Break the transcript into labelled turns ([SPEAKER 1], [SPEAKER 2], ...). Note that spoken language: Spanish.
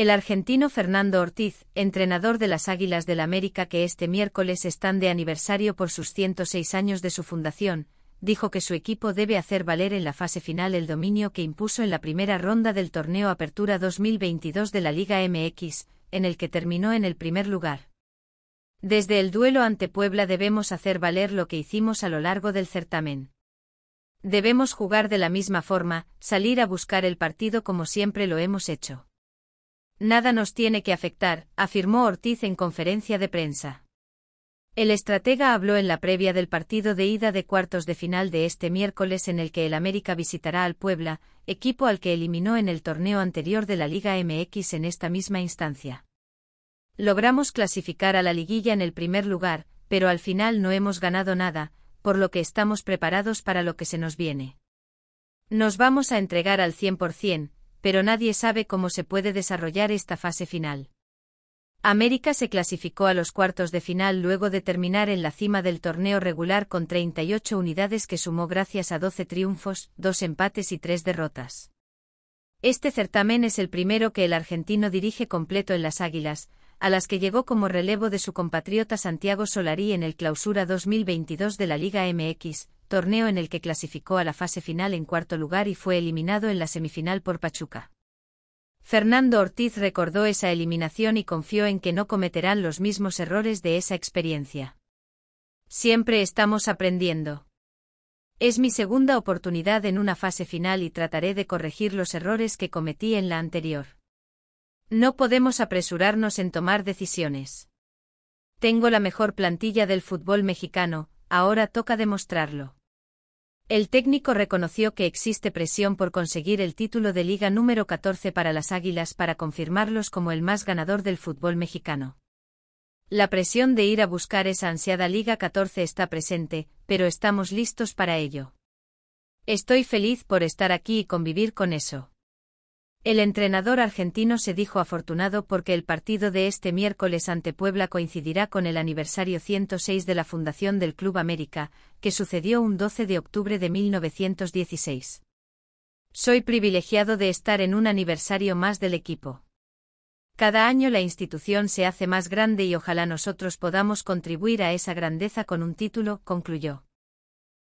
[SPEAKER 1] El argentino Fernando Ortiz, entrenador de las Águilas del América que este miércoles están de aniversario por sus 106 años de su fundación, dijo que su equipo debe hacer valer en la fase final el dominio que impuso en la primera ronda del torneo Apertura 2022 de la Liga MX, en el que terminó en el primer lugar. Desde el duelo ante Puebla debemos hacer valer lo que hicimos a lo largo del certamen. Debemos jugar de la misma forma, salir a buscar el partido como siempre lo hemos hecho. Nada nos tiene que afectar, afirmó Ortiz en conferencia de prensa. El estratega habló en la previa del partido de ida de cuartos de final de este miércoles en el que el América visitará al Puebla, equipo al que eliminó en el torneo anterior de la Liga MX en esta misma instancia. Logramos clasificar a la liguilla en el primer lugar, pero al final no hemos ganado nada, por lo que estamos preparados para lo que se nos viene. Nos vamos a entregar al 100%, pero nadie sabe cómo se puede desarrollar esta fase final. América se clasificó a los cuartos de final luego de terminar en la cima del torneo regular con 38 unidades que sumó gracias a 12 triunfos, 2 empates y 3 derrotas. Este certamen es el primero que el argentino dirige completo en las Águilas, a las que llegó como relevo de su compatriota Santiago Solari en el Clausura 2022 de la Liga MX, torneo en el que clasificó a la fase final en cuarto lugar y fue eliminado en la semifinal por Pachuca. Fernando Ortiz recordó esa eliminación y confió en que no cometerán los mismos errores de esa experiencia. Siempre estamos aprendiendo. Es mi segunda oportunidad en una fase final y trataré de corregir los errores que cometí en la anterior. No podemos apresurarnos en tomar decisiones. Tengo la mejor plantilla del fútbol mexicano, ahora toca demostrarlo. El técnico reconoció que existe presión por conseguir el título de Liga número 14 para las Águilas para confirmarlos como el más ganador del fútbol mexicano. La presión de ir a buscar esa ansiada Liga 14 está presente, pero estamos listos para ello. Estoy feliz por estar aquí y convivir con eso. El entrenador argentino se dijo afortunado porque el partido de este miércoles ante Puebla coincidirá con el aniversario 106 de la fundación del Club América, que sucedió un 12 de octubre de 1916. Soy privilegiado de estar en un aniversario más del equipo. Cada año la institución se hace más grande y ojalá nosotros podamos contribuir a esa grandeza con un título, concluyó.